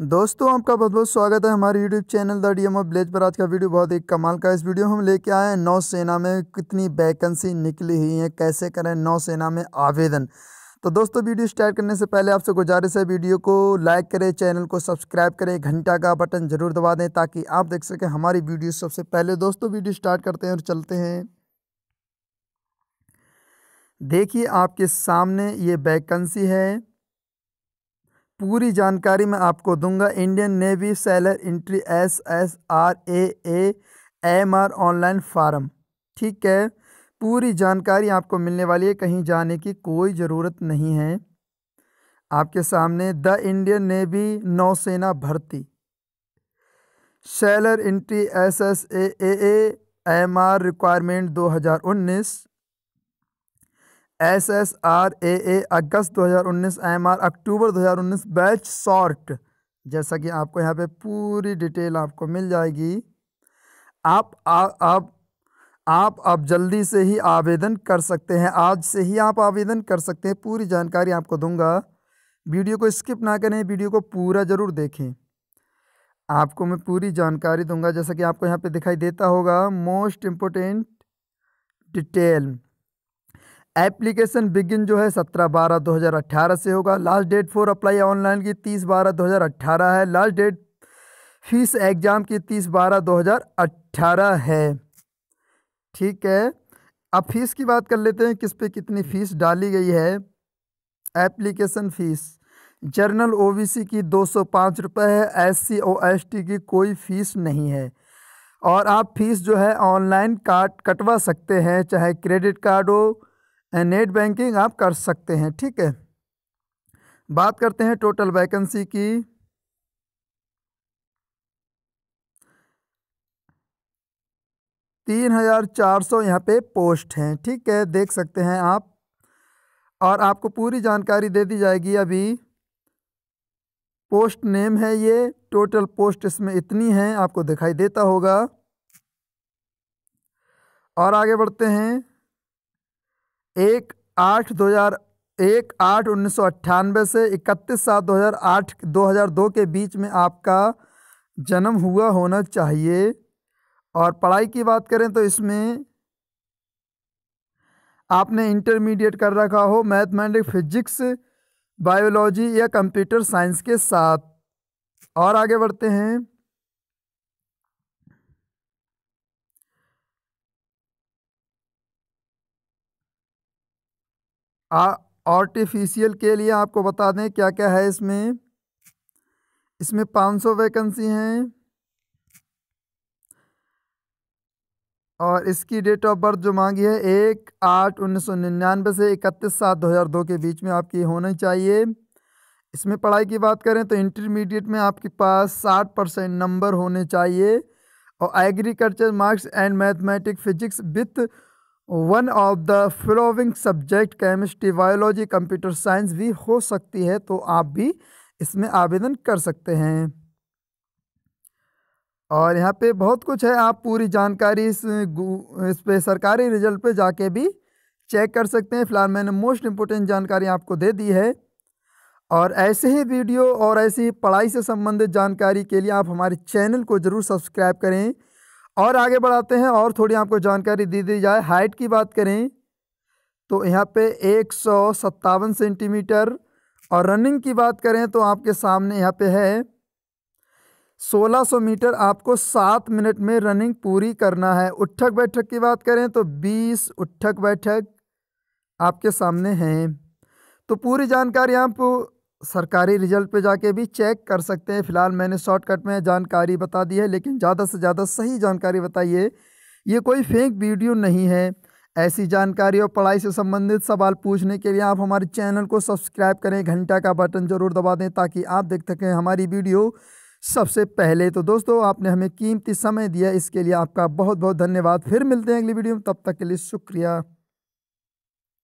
दोस्तों आपका बहुत बहुत स्वागत है हमारे YouTube channel the D M blaze पर आज का वीडियो बहुत ही कमाल का इस वीडियो में हम लेके आए हैं नौसेना में कितनी वैकेंसी निकली हुई है कैसे करें नौसेना में आवेदन तो दोस्तों वीडियो स्टार्ट करने से पहले आपसे गुजारिश है वीडियो को लाइक करें चैनल को सब्सक्राइब करें घंटा का बटन ज़रूर दबा दें ताकि आप देख सकें हमारी वीडियो सबसे पहले दोस्तों वीडियो स्टार्ट करते हैं और चलते हैं देखिए आपके सामने ये वैकेंसी है पूरी जानकारी मैं आपको दूंगा Indian navy sailor entry S S R A A M R online form ठीक है पूरी जानकारी आपको मिलने वाली है कहीं जाने की कोई ज़रूरत नहीं है आपके सामने द इंडियन नेवी नौसेना भर्ती sailor entry S S A A M R requirement दो हज़ार उन्नीस S S R A A अगस्त 2019 एम आर अक्टूबर 2019 बैच शॉर्ट जैसा कि आपको यहाँ पे पूरी डिटेल आपको मिल जाएगी आप आप आप अब जल्दी से ही आवेदन कर सकते हैं आज से ही आप आवेदन कर सकते हैं पूरी जानकारी आपको दूंगा वीडियो को स्किप ना करें वीडियो को पूरा ज़रूर देखें आपको मैं पूरी जानकारी दूंगा जैसा कि आपको यहाँ पे दिखाई देता होगा most important detail application begin जो है सत्रह बारह दो हज़ार अट्ठारह से होगा last date for apply online की तीस बारह दो हज़ार अट्ठारह है लास्ट डेट फीस एग्ज़ाम की तीस बारह दो हज़ार अट्ठारह है ठीक है अब फीस की बात कर लेते हैं किस पे कितनी फ़ीस डाली गई है एप्लीकेशन फ़ीस जर्नल सी की दो सौ पाँच रुपये है ओ एस टी की कोई फ़ीस नहीं है और आप फीस जो है ऑनलाइन काट कटवा सकते हैं चाहे क्रेडिट कार्ड हो नेट बैंकिंग आप कर सकते हैं ठीक है बात करते हैं टोटल वैकेंसी की तीन हज़ार चार सौ यहाँ पे पोस्ट हैं ठीक है देख सकते हैं आप और आपको पूरी जानकारी दे दी जाएगी अभी पोस्ट नेम है ये टोटल पोस्ट इसमें इतनी हैं आपको दिखाई देता होगा और आगे बढ़ते हैं एक आठ दो हज़ार एक आठ उन्नीस सौ अट्ठानबे से इकतीस सात दो हज़ार आठ दो हज़ार दो के बीच में आपका जन्म हुआ होना चाहिए और पढ़ाई की बात करें तो इसमें आपने इंटरमीडिएट कर रखा हो मैथमेटिक्स फिजिक्स बायोलॉजी या कंप्यूटर साइंस के साथ और आगे बढ़ते हैं आर्टिफिशियल के लिए आपको बता दें क्या क्या है इसमें इसमें 500 वैकेंसी हैं और इसकी डेट ऑफ बर्थ जो मांगी है एक आठ उन्नीस सौ निन्यानवे से इकतीस सात दो हज़ार दो के बीच में आपकी होनी चाहिए इसमें पढ़ाई की बात करें तो इंटरमीडिएट में आपके पास साठ परसेंट नंबर होने चाहिए और agriculture marks and mathematic physics with one of the following subject chemistry biology computer science भी हो सकती है तो आप भी इसमें आवेदन कर सकते हैं और यहाँ पे बहुत कुछ है आप पूरी जानकारी इस इस पे सरकारी रिजल्ट पे जाके भी चेक कर सकते हैं फिलहाल मैंने मोस्ट इम्पोर्टेंट जानकारी आपको दे दी है और ऐसे ही वीडियो और ऐसी ही पढ़ाई से संबंधित जानकारी के लिए आप हमारे चैनल को ज़रूर सब्सक्राइब करें और आगे बढ़ाते हैं और थोड़ी आपको जानकारी दी दी जाए हाइट की बात करें तो यहाँ पे एक सेंटीमीटर और रनिंग की बात करें तो आपके सामने यहाँ पे है 1600 मीटर आपको सात मिनट में रनिंग पूरी करना है उठक बैठक की बात करें तो 20 उठक बैठक आपके सामने हैं तो पूरी जानकारी आप सरकारी रिजल्ट पे जाके भी चेक कर सकते हैं फिलहाल मैंने शॉर्टकट में जानकारी बता दी है लेकिन ज़्यादा से ज़्यादा सही जानकारी बताइए ये कोई फेक वीडियो नहीं है ऐसी जानकारी और पढ़ाई से संबंधित सवाल पूछने के लिए आप हमारे चैनल को सब्सक्राइब करें घंटा का बटन ज़रूर दबा दें ताकि आप देख सकें हमारी वीडियो सबसे पहले तो दोस्तों आपने हमें कीमती समय दिया इसके लिए आपका बहुत बहुत धन्यवाद फिर मिलते हैं अगली वीडियो में तब तक के लिए शुक्रिया